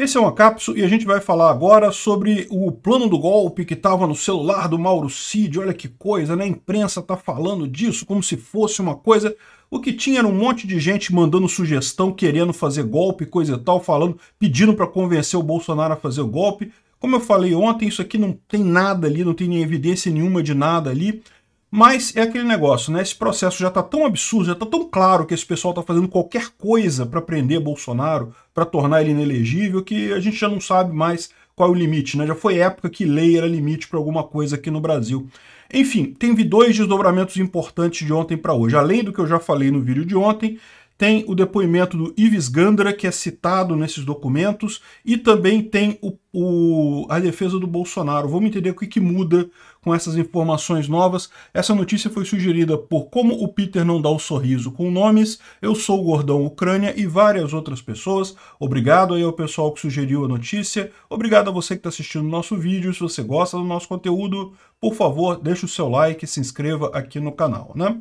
Esse é o Acapso e a gente vai falar agora sobre o plano do golpe que estava no celular do Mauro Cid. Olha que coisa, né? A imprensa está falando disso como se fosse uma coisa. O que tinha era um monte de gente mandando sugestão, querendo fazer golpe, coisa e tal, falando, pedindo para convencer o Bolsonaro a fazer o golpe. Como eu falei ontem, isso aqui não tem nada ali, não tem nem evidência nenhuma de nada ali. Mas é aquele negócio, né? Esse processo já está tão absurdo, já está tão claro que esse pessoal está fazendo qualquer coisa para prender Bolsonaro, para tornar ele inelegível, que a gente já não sabe mais qual é o limite, né? Já foi época que lei era limite para alguma coisa aqui no Brasil. Enfim, teve dois desdobramentos importantes de ontem para hoje. Além do que eu já falei no vídeo de ontem, tem o depoimento do Ives Gandra, que é citado nesses documentos, e também tem o, o, a defesa do Bolsonaro. Vamos entender o que, que muda com essas informações novas. Essa notícia foi sugerida por Como o Peter Não Dá o Sorriso com Nomes, Eu Sou o Gordão Ucrânia e várias outras pessoas. Obrigado aí ao pessoal que sugeriu a notícia. Obrigado a você que está assistindo o nosso vídeo. Se você gosta do nosso conteúdo, por favor, deixe o seu like e se inscreva aqui no canal, né?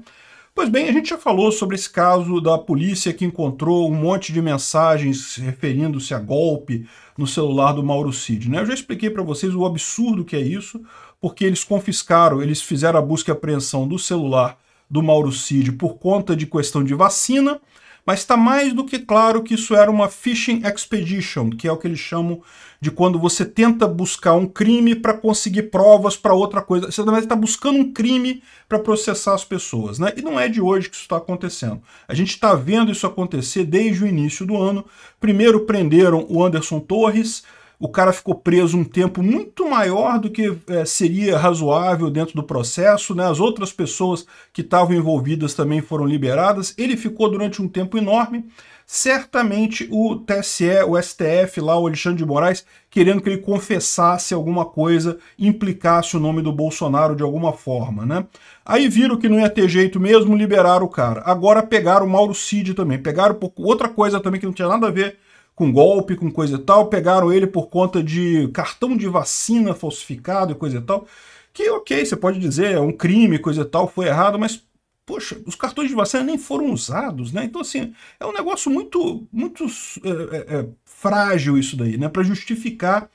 Pois bem, a gente já falou sobre esse caso da polícia que encontrou um monte de mensagens referindo-se a golpe no celular do Mauro Cid, né? Eu já expliquei para vocês o absurdo que é isso porque eles confiscaram, eles fizeram a busca e apreensão do celular do Mauro Cid por conta de questão de vacina, mas está mais do que claro que isso era uma phishing expedition, que é o que eles chamam de quando você tenta buscar um crime para conseguir provas para outra coisa. Você está buscando um crime para processar as pessoas, né? E não é de hoje que isso está acontecendo. A gente está vendo isso acontecer desde o início do ano. Primeiro prenderam o Anderson Torres, o cara ficou preso um tempo muito maior do que é, seria razoável dentro do processo, né? as outras pessoas que estavam envolvidas também foram liberadas, ele ficou durante um tempo enorme, certamente o TSE, o STF lá, o Alexandre de Moraes, querendo que ele confessasse alguma coisa, implicasse o nome do Bolsonaro de alguma forma, né? Aí viram que não ia ter jeito mesmo, liberaram o cara. Agora pegaram o Mauro Cid também, pegaram outra coisa também que não tinha nada a ver com golpe, com coisa e tal, pegaram ele por conta de cartão de vacina falsificado e coisa e tal. Que ok, você pode dizer, é um crime, coisa e tal, foi errado, mas poxa, os cartões de vacina nem foram usados, né? Então, assim, é um negócio muito, muito é, é, é frágil isso daí, né? Para justificar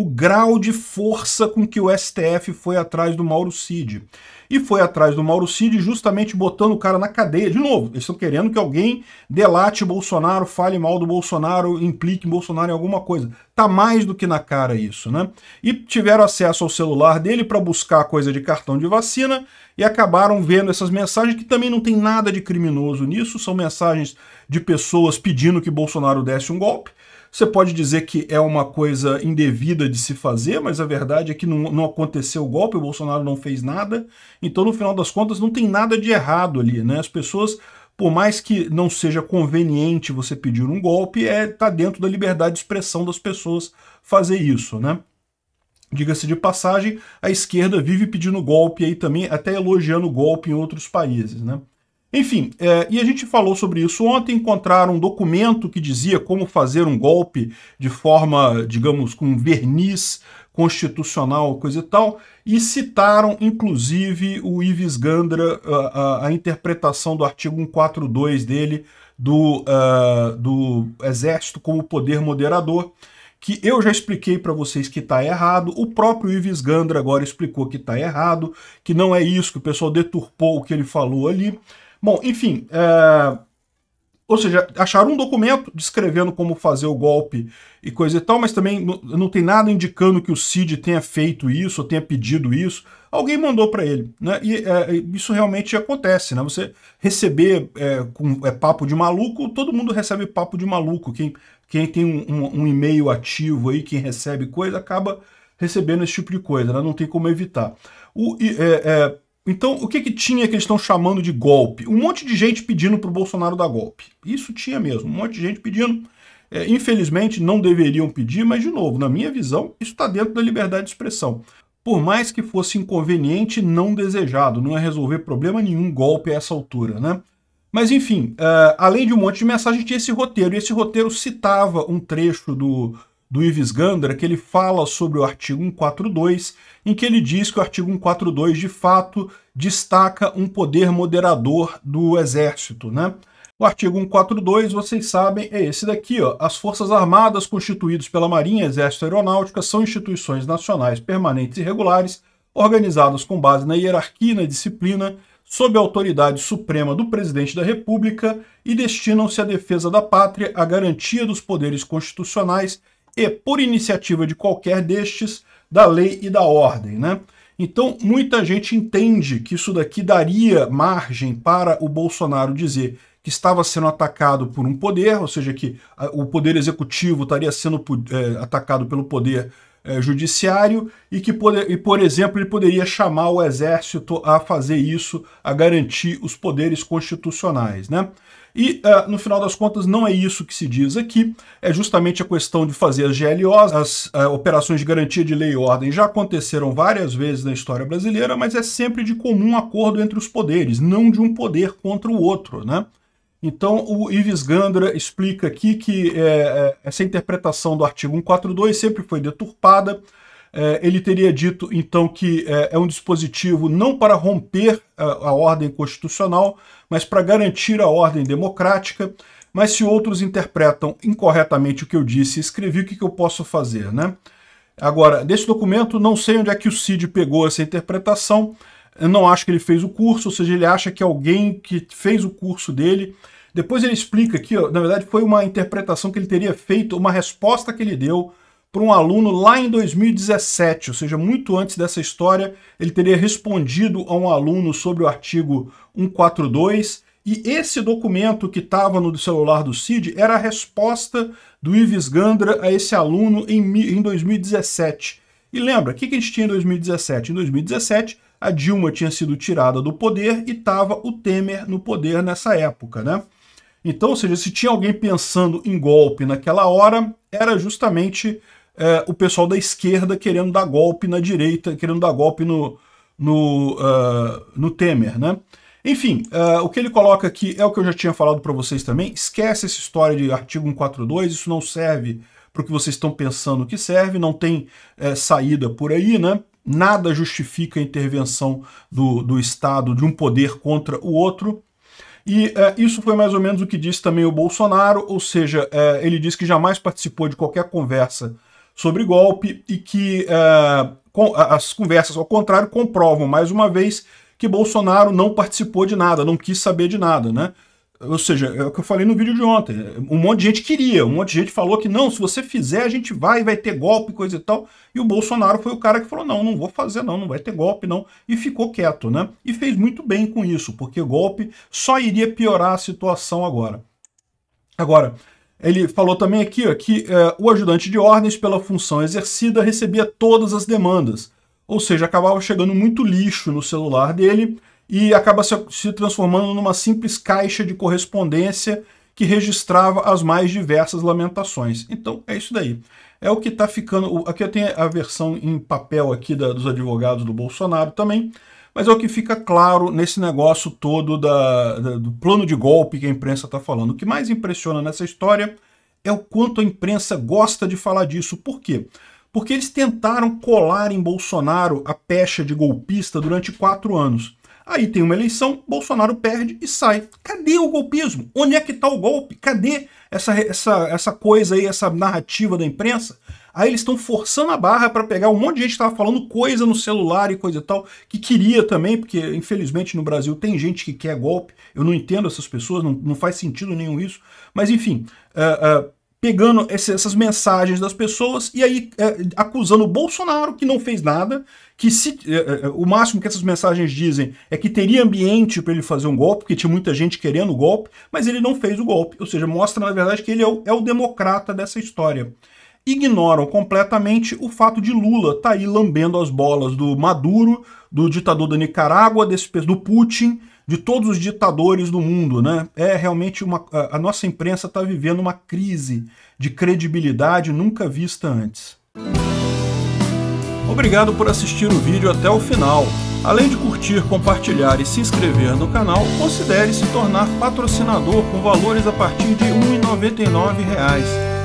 o grau de força com que o STF foi atrás do Mauro Cid. E foi atrás do Mauro Cid justamente botando o cara na cadeia. De novo, eles estão querendo que alguém delate Bolsonaro, fale mal do Bolsonaro, implique Bolsonaro em alguma coisa. Tá mais do que na cara isso, né? E tiveram acesso ao celular dele para buscar coisa de cartão de vacina e acabaram vendo essas mensagens que também não tem nada de criminoso nisso, são mensagens de pessoas pedindo que Bolsonaro desse um golpe você pode dizer que é uma coisa indevida de se fazer, mas a verdade é que não, não aconteceu o golpe, o Bolsonaro não fez nada. Então, no final das contas, não tem nada de errado ali, né? As pessoas por mais que não seja conveniente você pedir um golpe, é tá dentro da liberdade de expressão das pessoas fazer isso, né? Diga-se de passagem, a esquerda vive pedindo golpe aí também, até elogiando golpe em outros países, né? Enfim, é, e a gente falou sobre isso ontem, encontraram um documento que dizia como fazer um golpe de forma, digamos, com verniz constitucional, coisa e tal, e citaram, inclusive, o Ives Gandra, a, a, a interpretação do artigo 142 dele, do, uh, do Exército como poder moderador, que eu já expliquei para vocês que está errado, o próprio Ives Gandra agora explicou que está errado, que não é isso, que o pessoal deturpou o que ele falou ali, Bom, enfim. É... Ou seja, acharam um documento descrevendo como fazer o golpe e coisa e tal, mas também não tem nada indicando que o Cid tenha feito isso ou tenha pedido isso. Alguém mandou para ele, né? E é, isso realmente acontece, né? Você receber é, com, é, papo de maluco, todo mundo recebe papo de maluco. Quem, quem tem um, um, um e-mail ativo aí, quem recebe coisa, acaba recebendo esse tipo de coisa, né? Não tem como evitar. O, é, é então, o que que tinha que eles estão chamando de golpe? Um monte de gente pedindo para o Bolsonaro dar golpe. Isso tinha mesmo, um monte de gente pedindo. É, infelizmente, não deveriam pedir, mas, de novo, na minha visão, isso está dentro da liberdade de expressão. Por mais que fosse inconveniente, não desejado, não é resolver problema nenhum golpe a essa altura, né? Mas, enfim, uh, além de um monte de mensagem, tinha esse roteiro. E esse roteiro citava um trecho do, do Ives Gandra é que ele fala sobre o artigo 142, em que ele diz que o artigo 142 de fato destaca um poder moderador do exército, né? O artigo 142, vocês sabem, é esse daqui, ó. As Forças Armadas constituídas pela Marinha, Exército e Aeronáutica são instituições nacionais permanentes e regulares, organizadas com base na hierarquia e na disciplina, sob a autoridade suprema do Presidente da República e destinam-se à defesa da pátria, à garantia dos poderes constitucionais e, por iniciativa de qualquer destes, da lei e da ordem. Né? Então, muita gente entende que isso daqui daria margem para o Bolsonaro dizer que estava sendo atacado por um poder, ou seja, que ah, o poder executivo estaria sendo é, atacado pelo poder é, judiciário e que, poder, e, por exemplo, ele poderia chamar o exército a fazer isso, a garantir os poderes constitucionais. Né? E, uh, no final das contas, não é isso que se diz aqui. É justamente a questão de fazer as GLOs, as uh, operações de garantia de lei e ordem, já aconteceram várias vezes na história brasileira, mas é sempre de comum acordo entre os poderes, não de um poder contra o outro, né? Então, o Ives Gandra explica aqui que é, é essa interpretação do artigo 142 sempre foi deturpada, é, ele teria dito, então, que é, é um dispositivo não para romper a, é, a ordem constitucional, mas para garantir a ordem democrática. Mas se outros interpretam incorretamente o que eu disse e escrevi, o que, que eu posso fazer, né? Agora, desse documento, não sei onde é que o Cid pegou essa interpretação, eu não acho que ele fez o curso, ou seja, ele acha que alguém que fez o curso dele. Depois ele explica aqui, ó, na verdade foi uma interpretação que ele teria feito, uma resposta que ele deu para um aluno lá em 2017, ou seja, muito antes dessa história, ele teria respondido a um aluno sobre o artigo 142. E esse documento que estava no celular do Cid era a resposta do Ives Gandra a esse aluno em, em 2017. E lembra, o que, que a gente tinha em 2017? Em 2017, a Dilma tinha sido tirada do poder e estava o Temer no poder nessa época, né? Então, ou seja, se tinha alguém pensando em golpe naquela hora, era justamente é, o pessoal da esquerda querendo dar golpe na direita, querendo dar golpe no, no, uh, no Temer, né? Enfim, uh, o que ele coloca aqui é o que eu já tinha falado para vocês também. Esquece essa história de artigo 142, isso não serve para o que vocês estão pensando que serve, não tem é, saída por aí, né? Nada justifica a intervenção do, do Estado, de um poder contra o outro. E é, isso foi mais ou menos o que disse também o Bolsonaro, ou seja, é, ele disse que jamais participou de qualquer conversa sobre golpe e que uh, com, as conversas, ao contrário, comprovam mais uma vez que Bolsonaro não participou de nada, não quis saber de nada, né? Ou seja, é o que eu falei no vídeo de ontem. Um monte de gente queria, um monte de gente falou que não, se você fizer, a gente vai, vai ter golpe, coisa e tal. E o Bolsonaro foi o cara que falou: não, não vou fazer, não, não vai ter golpe, não. E ficou quieto, né? E fez muito bem com isso, porque golpe só iria piorar a situação agora. Agora, ele falou também aqui ó, que é, o ajudante de ordens, pela função exercida, recebia todas as demandas, ou seja, acabava chegando muito lixo no celular dele e acaba se, se transformando numa simples caixa de correspondência que registrava as mais diversas lamentações. Então é isso daí. É o que está ficando. Aqui eu tenho a versão em papel aqui da, dos advogados do Bolsonaro também. Mas é o que fica claro nesse negócio todo da, da, do plano de golpe que a imprensa está falando. O que mais impressiona nessa história é o quanto a imprensa gosta de falar disso. Por quê? Porque eles tentaram colar em Bolsonaro a pecha de golpista durante quatro anos. Aí tem uma eleição, Bolsonaro perde e sai. Cadê o golpismo? Onde é que está o golpe? Cadê essa, essa, essa coisa aí, essa narrativa da imprensa Aí eles estão forçando a barra para pegar um monte de gente que estava falando coisa no celular e coisa e tal, que queria também, porque infelizmente no Brasil tem gente que quer golpe. Eu não entendo essas pessoas, não, não faz sentido nenhum isso. Mas enfim, uh, uh, pegando esse, essas mensagens das pessoas e aí uh, acusando o Bolsonaro que não fez nada, que se, o máximo que essas mensagens dizem é que teria ambiente para ele fazer um golpe, porque tinha muita gente querendo o golpe, mas ele não fez o golpe. Ou seja, mostra na verdade que ele é o, é o democrata dessa história ignoram completamente o fato de Lula estar tá aí lambendo as bolas do Maduro, do ditador da Nicarágua, desse, do Putin, de todos os ditadores do mundo, né? É realmente uma a nossa imprensa está vivendo uma crise de credibilidade nunca vista antes. Obrigado por assistir o vídeo até o final. Além de curtir, compartilhar e se inscrever no canal, considere se tornar patrocinador com valores a partir de R$ 1,99